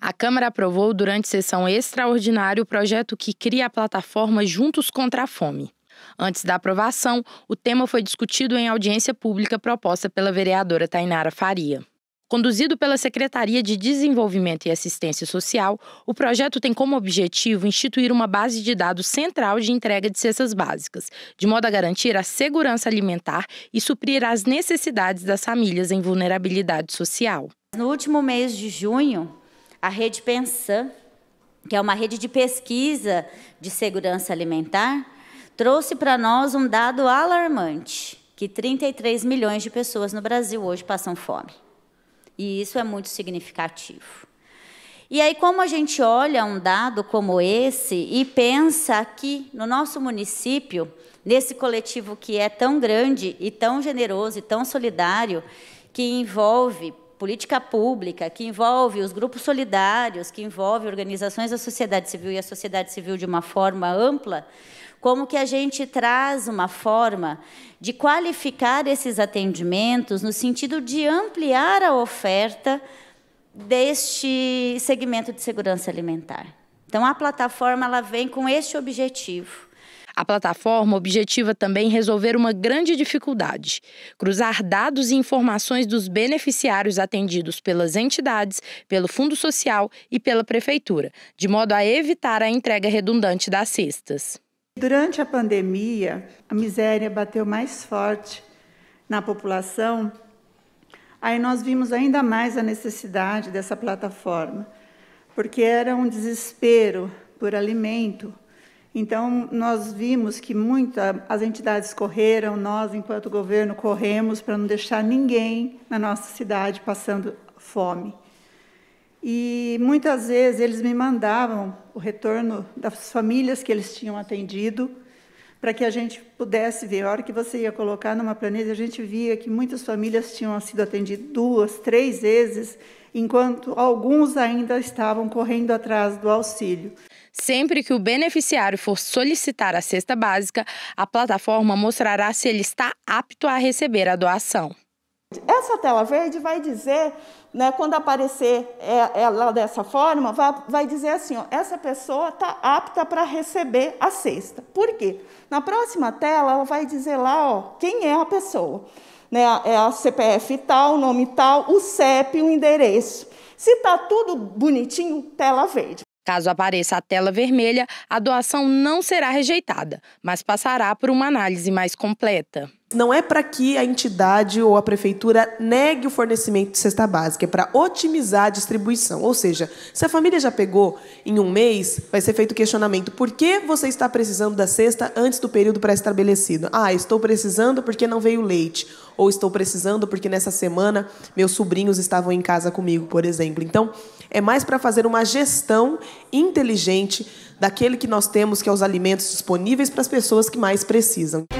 A Câmara aprovou durante sessão extraordinária o projeto que cria a plataforma Juntos contra a Fome. Antes da aprovação, o tema foi discutido em audiência pública proposta pela vereadora Tainara Faria. Conduzido pela Secretaria de Desenvolvimento e Assistência Social, o projeto tem como objetivo instituir uma base de dados central de entrega de cestas básicas, de modo a garantir a segurança alimentar e suprir as necessidades das famílias em vulnerabilidade social. No último mês de junho, a Rede Pensan, que é uma rede de pesquisa de segurança alimentar, trouxe para nós um dado alarmante, que 33 milhões de pessoas no Brasil hoje passam fome. E isso é muito significativo. E aí, como a gente olha um dado como esse e pensa aqui no nosso município, nesse coletivo que é tão grande e tão generoso e tão solidário, que envolve política pública, que envolve os grupos solidários, que envolve organizações da sociedade civil e a sociedade civil de uma forma ampla, como que a gente traz uma forma de qualificar esses atendimentos no sentido de ampliar a oferta deste segmento de segurança alimentar. Então a plataforma ela vem com este objetivo a plataforma objetiva também resolver uma grande dificuldade: cruzar dados e informações dos beneficiários atendidos pelas entidades, pelo Fundo Social e pela Prefeitura, de modo a evitar a entrega redundante das cestas. Durante a pandemia, a miséria bateu mais forte na população. Aí nós vimos ainda mais a necessidade dessa plataforma, porque era um desespero por alimento, então, nós vimos que muita, as entidades correram, nós, enquanto governo, corremos para não deixar ninguém na nossa cidade passando fome. E muitas vezes eles me mandavam o retorno das famílias que eles tinham atendido, para que a gente pudesse ver. A hora que você ia colocar numa planilha, a gente via que muitas famílias tinham sido atendidas duas, três vezes, enquanto alguns ainda estavam correndo atrás do auxílio. Sempre que o beneficiário for solicitar a cesta básica, a plataforma mostrará se ele está apto a receber a doação. Essa tela verde vai dizer, né, quando aparecer é, ela dessa forma, vai, dizer assim: ó, essa pessoa está apta para receber a cesta. Por quê? Na próxima tela, ela vai dizer lá ó, quem é a pessoa. Né, é a CPF tal, nome tal, o CEP, o endereço. Se está tudo bonitinho, tela verde. Caso apareça a tela vermelha, a doação não será rejeitada, mas passará por uma análise mais completa. Não é para que a entidade ou a prefeitura negue o fornecimento de cesta básica, é para otimizar a distribuição. Ou seja, se a família já pegou em um mês, vai ser feito o questionamento: por que você está precisando da cesta antes do período pré-estabelecido? Ah, estou precisando porque não veio leite. Ou estou precisando porque nessa semana meus sobrinhos estavam em casa comigo, por exemplo. Então, é mais para fazer uma gestão inteligente daquele que nós temos, que é os alimentos disponíveis para as pessoas que mais precisam.